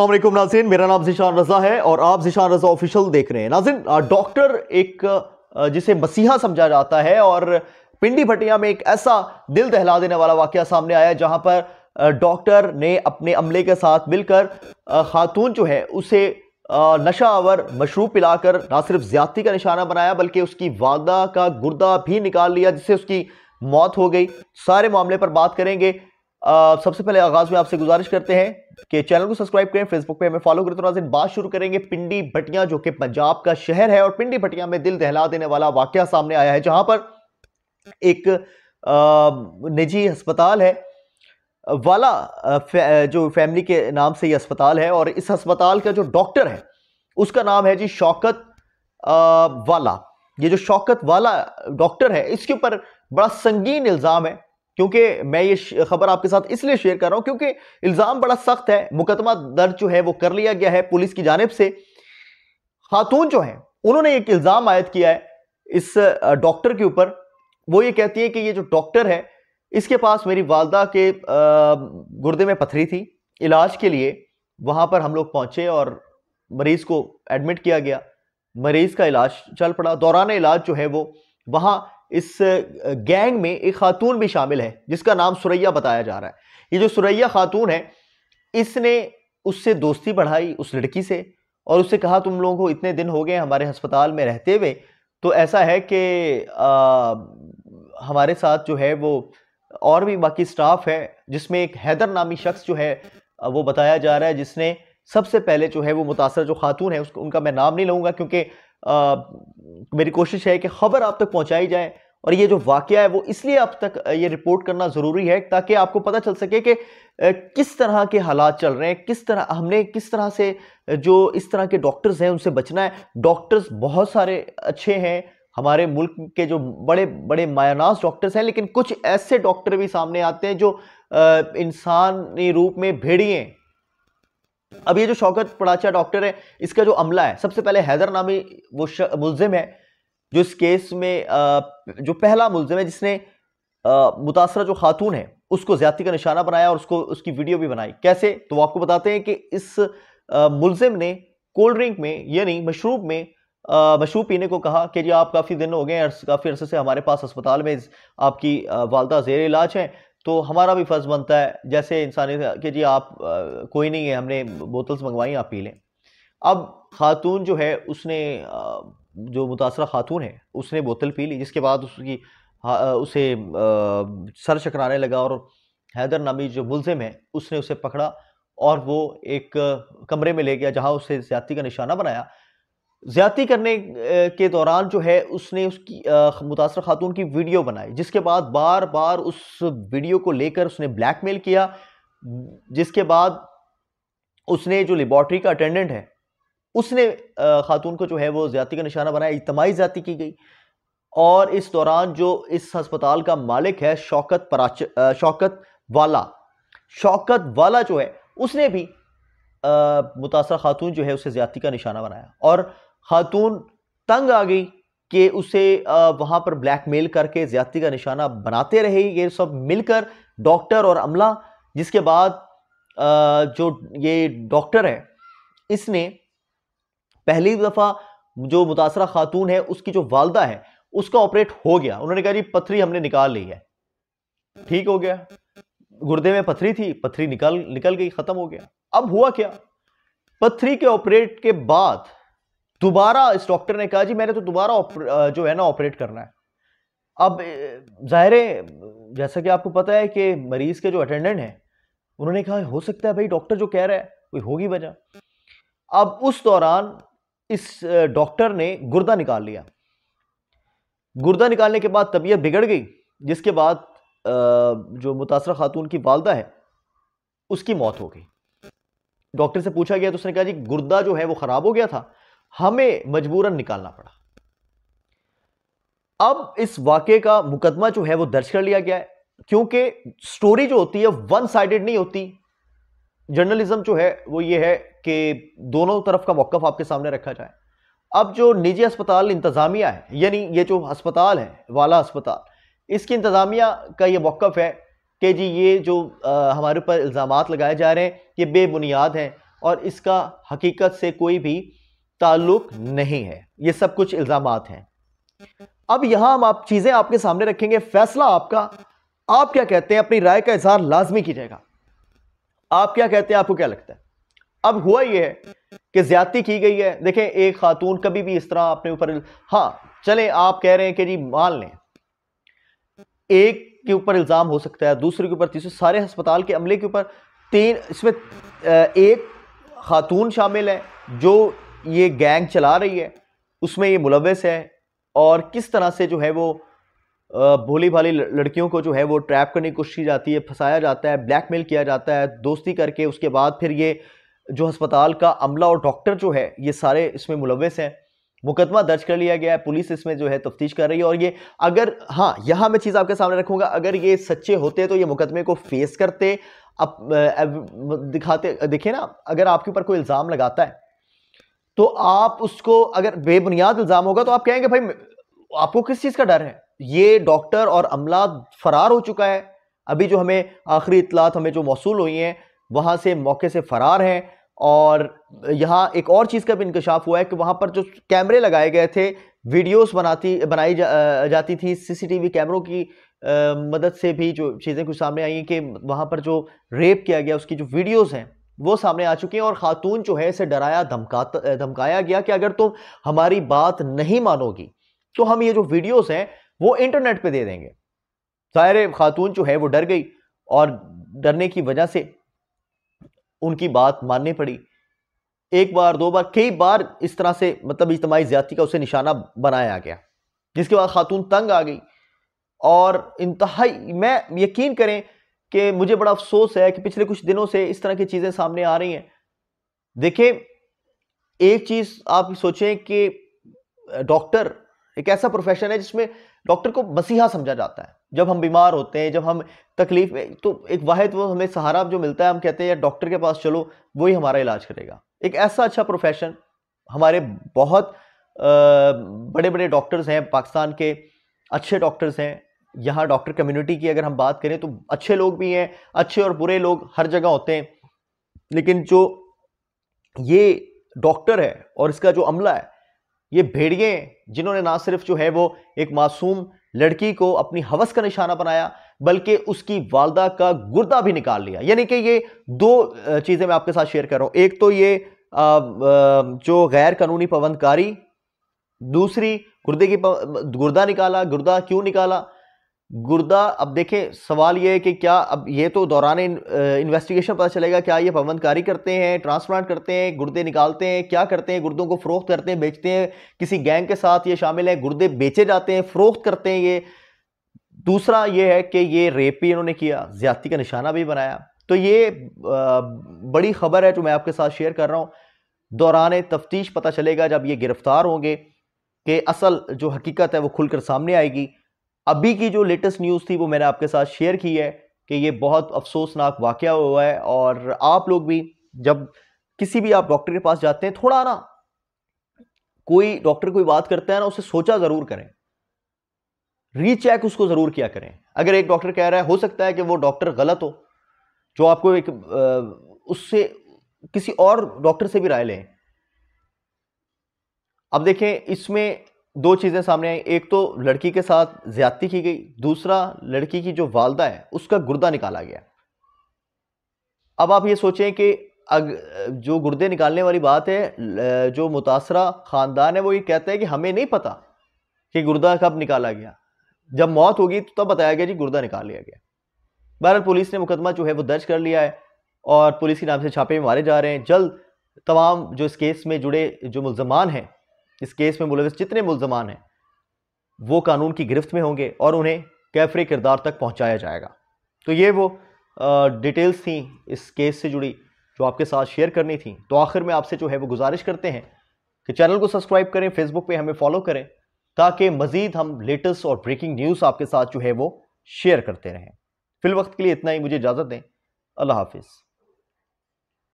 अल्लाम नाजिन मेरा नाम जिशान रजा है और आप जिशान रजा ऑफिशियल देख रहे हैं नाजिन डॉक्टर एक जिसे मसीहा समझा जाता है और पिंडी भटिया में एक ऐसा दिल दहला देने वाला वाक़ सामने आया जहां पर डॉक्टर ने अपने अमले के साथ मिलकर खातून जो है उसे नशा आवर मशरूब पिलाकर ना सिर्फ ज्यादती का निशाना बनाया बल्कि उसकी वादा का गुर्दा भी निकाल लिया जिससे उसकी मौत हो गई सारे मामले पर बात करेंगे सबसे पहले आगाज में आपसे गुजारिश करते हैं कि चैनल को सब्सक्राइब करें फेसबुक पे हमें फॉलो करें तो बात शुरू करेंगे पिंडी भटिया जो कि पंजाब का शहर है और पिंडी भटिया में दिल दहला देने वाला वाक्य सामने आया है जहां पर एक निजी अस्पताल है वाला जो फैमिली के नाम से ये अस्पताल है और इस अस्पताल का जो डॉक्टर है उसका नाम है जी शौकत वाला ये जो शौकत वाला डॉक्टर है इसके ऊपर बड़ा संगीन इल्ज़ाम है क्योंकि मैं ये खबर आपके साथ इसलिए शेयर कर रहा हूं क्योंकि इल्ज़ाम बड़ा सख्त है मुकदमा दर्ज जो है वो कर लिया गया है पुलिस की जानब से खातून जो है उन्होंने एक इल्ज़ाम आयद किया है इस डॉक्टर के ऊपर वो ये कहती है कि ये जो डॉक्टर है इसके पास मेरी वालदा के गुर्दे में पथरी थी इलाज के लिए वहाँ पर हम लोग पहुँचे और मरीज़ को एडमिट किया गया मरीज़ का इलाज चल पड़ा दौरान इलाज जो है वो वहाँ इस गैंग में एक खातून भी शामिल है जिसका नाम सुरैया बताया जा रहा है ये जो सुरैया खातून है इसने उससे दोस्ती बढ़ाई उस लड़की से और उससे कहा तुम लोगों को इतने दिन हो गए हमारे अस्पताल में रहते हुए तो ऐसा है कि हमारे साथ जो है वो और भी बाकी स्टाफ है जिसमें एक हैदर नामी शख्स जो है वो बताया जा रहा है जिसने सबसे पहले जो है वो मुतासर जो खातून है उसको उनका मैं नाम नहीं लूँगा क्योंकि आ, मेरी कोशिश है कि खबर आप तक पहुंचाई जाए और ये जो वाक़ है वो इसलिए आप तक ये रिपोर्ट करना ज़रूरी है ताकि आपको पता चल सके कि किस तरह के हालात चल रहे हैं किस तरह हमने किस तरह से जो इस तरह के डॉक्टर्स हैं उनसे बचना है डॉक्टर्स बहुत सारे अच्छे हैं हमारे मुल्क के जो बड़े बड़े मायानास डॉक्टर्स हैं लेकिन कुछ ऐसे डॉक्टर भी सामने आते हैं जो इंसानी रूप में भेड़िए अब ये जो शौकत पड़ाचा डॉक्टर है इसका जो अमला है सबसे पहले हैदर नामी वो मुलजिम है जो इस केस में जो पहला मुलजिम है जिसने मुतासर जो खातून है उसको ज्यादा का निशाना बनाया और उसको उसकी वीडियो भी बनाई कैसे तो वो आपको बताते हैं कि इस मुलजिम ने कोल्ड ड्रिंक में यानी मशरूब में मशरूब पीने को कहा कि जी आप काफ़ी दिन हो गए हैं काफ़ी अरसे से हमारे पास अस्पताल में आपकी वालदा जेर इलाज हैं तो हमारा भी फ़र्ज़ बनता है जैसे इंसान कि जी आप आ, कोई नहीं है हमने बोतल्स मंगवाई आप पी लें अब खातून जो है उसने आ, जो मुतासर खातून है उसने बोतल पी ली जिसके बाद उसकी उसे आ, सर चकराने लगा और हैदर नामी जो मुलजिम है उसने उसे पकड़ा और वो एक कमरे में ले गया जहाँ उसे ज्यादा का निशाना बनाया ज़्यादती करने के दौरान जो है उसने उसकी मुतासर खातून की वीडियो बनाई जिसके बाद बार बार उस वीडियो को लेकर उसने ब्लैकमेल किया जिसके बाद उसने जो लेबॉर्ट्री का अटेंडेंट है उसने खातून को जो है वो ज़्यादा का निशाना बनाया इजमाही ज़्यादा की गई और इस दौरान जो इस हस्पताल का मालिक है शौकत पराच शौकत वाला शौकत वाला जो है उसने भी मुतासर खातून जो है उसे ज्यादा का निशाना बनाया और खातून तंग आ गई कि उसे वहाँ पर ब्लैकमेल करके ज्यादती का निशाना बनाते रहे ये सब मिलकर डॉक्टर और अमला जिसके बाद जो ये डॉक्टर है इसने पहली दफ़ा जो मुतासरा खातून है उसकी जो वालदा है उसका ऑपरेट हो गया उन्होंने कहा जी पथरी हमने निकाल ली है ठीक हो गया गुर्दे में पथरी थी पथरी निकल निकल गई ख़त्म हो गया अब हुआ क्या पथरी के ऑपरेट के बाद दोबारा इस डॉक्टर ने कहा जी मैंने तो दोबारा जो है ना ऑपरेट करना है अब ज़ाहिर है जैसा कि आपको पता है कि मरीज़ के जो अटेंडेंट हैं उन्होंने कहा हो सकता है भाई डॉक्टर जो कह रहा है कोई होगी वजह अब उस दौरान इस डॉक्टर ने गुर्दा निकाल लिया गुर्दा निकालने के बाद तबीयत बिगड़ गई जिसके बाद जो मुतासर खातून की वालदा है उसकी मौत हो गई डॉक्टर से पूछा गया तो उसने कहा जी गुर्दा जो है वो ख़राब हो गया था हमें मजबूरन निकालना पड़ा अब इस वाक्य का मुकदमा जो है वो दर्ज कर लिया गया है क्योंकि स्टोरी जो होती है वन साइडेड नहीं होती जर्नलिज्म जो है वो ये है कि दोनों तरफ का मौकफ आपके सामने रखा जाए अब जो निजी अस्पताल इंतज़ामिया है यानी ये जो अस्पताल है वाला अस्पताल इसकी इंतज़ामिया का ये मौकफ है कि जी ये जो आ, हमारे ऊपर इल्ज़ाम लगाए जा रहे हैं ये बेबुनियाद हैं और इसका हकीकत से कोई भी ताल्लुक नहीं है ये सब कुछ इल्जाम हैं अब यहां हम आप चीजें आपके सामने रखेंगे फैसला आपका आप क्या कहते हैं अपनी राय का इजहार लाजमी कीजिएगा आप क्या कहते हैं आपको क्या लगता है अब हुआ यह है कि ज्यादा की गई है देखें एक खातून कभी भी इस तरह अपने ऊपर हाँ चले आप कह रहे हैं कि जी मान लें एक के ऊपर इल्ज़ाम हो सकता है दूसरे के ऊपर तीसरे सारे अस्पताल के अमले के ऊपर तीन इसमें एक खातून शामिल है जो ये गैंग चला रही है उसमें ये मुलवस है और किस तरह से जो है वो भोली भाली लड़कियों को जो है वो ट्रैप करने की कोशिश की जाती है फंसाया जाता है ब्लैकमेल किया जाता है दोस्ती करके उसके बाद फिर ये जो हस्पताल का अमला और डॉक्टर जो है ये सारे इसमें मुलवस हैं मुकदमा दर्ज कर लिया गया है पुलिस इसमें जो है तफ्तीश कर रही है और ये अगर हाँ यहाँ मैं चीज़ आपके सामने रखूँगा अगर ये सच्चे होते तो ये मुकदमे को फेस करते अब दिखाते देखिए ना अगर आपके ऊपर कोई इल्ज़ाम लगाता है तो आप उसको अगर बेबुनियाद इल्ज़ाम होगा तो आप कहेंगे भाई आपको किस चीज़ का डर है ये डॉक्टर और अमला फरार हो चुका है अभी जो हमें आखिरी इतलात हमें जो मौसू हुई हैं वहाँ से मौके से फ़रार हैं और यहाँ एक और चीज़ का भी इंकशाफ हुआ है कि वहाँ पर जो कैमरे लगाए गए थे वीडियोस बनाती बनाई जा, जाती थी सीसीटीवी कैमरों की आ, मदद से भी जो चीज़ें कुछ सामने आई हैं कि वहाँ पर जो रेप किया गया उसकी जो वीडियोस हैं वो सामने आ चुकी हैं और खातून जो है इसे डराया धमका धमकाया गया कि अगर तुम हमारी बात नहीं मानोगी तो हम ये जो वीडियोस हैं वो इंटरनेट पे दे देंगे सारे खातून जो है वो डर गई और डरने की वजह से उनकी बात माननी पड़ी एक बार दो बार कई बार इस तरह से मतलब इज्तमाही ज्यादा का उसे निशाना बनाया गया जिसके बाद खातून तंग आ गई और इंतहाई मैं यकीन करें कि मुझे बड़ा अफसोस है कि पिछले कुछ दिनों से इस तरह की चीज़ें सामने आ रही हैं देखिए एक चीज़ आप सोचें कि डॉक्टर एक ऐसा प्रोफेशन है जिसमें डॉक्टर को मसीहा समझा जाता है जब हम बीमार होते हैं जब हम तकलीफ में तो एक वाहिद वो हमें सहारा जो मिलता है हम कहते हैं यार डॉक्टर के पास चलो वही हमारा इलाज करेगा एक ऐसा अच्छा प्रोफेशन हमारे बहुत बड़े बड़े डॉक्टर्स हैं पाकिस्तान के अच्छे डॉक्टर्स हैं यहाँ डॉक्टर कम्युनिटी की अगर हम बात करें तो अच्छे लोग भी हैं अच्छे और बुरे लोग हर जगह होते हैं लेकिन जो ये डॉक्टर है और इसका जो अमला है ये भेड़िए जिन्होंने ना सिर्फ जो है वो एक मासूम लड़की को अपनी हवस का निशाना बनाया बल्कि उसकी वालदा का गुर्दा भी निकाल लिया यानी कि ये दो चीज़ें मैं आपके साथ शेयर कर रहा हूँ एक तो ये जो गैर कानूनी पवनकारी दूसरी गुर्दे की गुर्दा निकाला गुर्दा क्यों निकाला गुर्दा अब देखें सवाल ये है कि क्या अब ये तो दौरान इन्वेस्टिगेशन पता चलेगा क्या ये पाबंदकारी करते हैं ट्रांसप्लांट करते हैं गुर्दे निकालते हैं क्या करते हैं गुर्दों को फ़रोख्त करते हैं बेचते हैं किसी गैंग के साथ ये शामिल है गुर्दे बेचे जाते हैं फ़रोख्त करते हैं ये दूसरा ये है कि ये रेप भी इन्होंने किया ज्यादती का निशाना भी बनाया तो ये बड़ी खबर है जो मैं आपके साथ शेयर कर रहा हूँ दौरान तफ्तीश पता चलेगा जब ये गिरफ़्तार होंगे कि असल जो हकीकत है वो खुलकर सामने आएगी अभी की जो लेटेस्ट न्यूज़ थी वो मैंने आपके साथ शेयर की है कि ये बहुत अफसोसनाक वाक़ हुआ है और आप लोग भी जब किसी भी आप डॉक्टर के पास जाते हैं थोड़ा ना कोई डॉक्टर कोई बात करता है ना उसे सोचा ज़रूर करें रीचेक उसको ज़रूर किया करें अगर एक डॉक्टर कह रहा है हो सकता है कि वो डॉक्टर गलत हो जो आपको एक उससे किसी और डॉक्टर से भी राय लें अब देखें इसमें दो चीज़ें सामने आई एक तो लड़की के साथ ज्यादती की गई दूसरा लड़की की जो वालदा है उसका गुर्दा निकाला गया अब आप ये सोचें कि अग जो गुर्दे निकालने वाली बात है जो मुतासरा ख़ानदान है वो ये कहता है कि हमें नहीं पता कि गुर्दा कब निकाला गया जब मौत होगी तो तब बताया गया जी गुर्दा निकाल लिया गया बहरहाल पुलिस ने मुकदमा जो है वो दर्ज कर लिया है और पुलिस के नाम से छापे मारे जा रहे हैं जल्द तमाम जो इस केस में जुड़े जो मुलजमान हैं इस केस में मुलविस जितने मुलजमान हैं वो कानून की गिरफ्त में होंगे और उन्हें कैफरी किरदार तक पहुंचाया जाएगा तो ये वो आ, डिटेल्स थी इस केस से जुड़ी जो आपके साथ शेयर करनी थी तो आखिर में आपसे जो है वो गुजारिश करते हैं कि चैनल को सब्सक्राइब करें फेसबुक पे हमें फॉलो करें ताकि मज़ीद हम लेटेस्ट और ब्रेकिंग न्यूज़ आपके साथ जो है वो शेयर करते रहें फिल वक्त के लिए इतना ही मुझे इजाज़त दें अल्लाह हाफिज़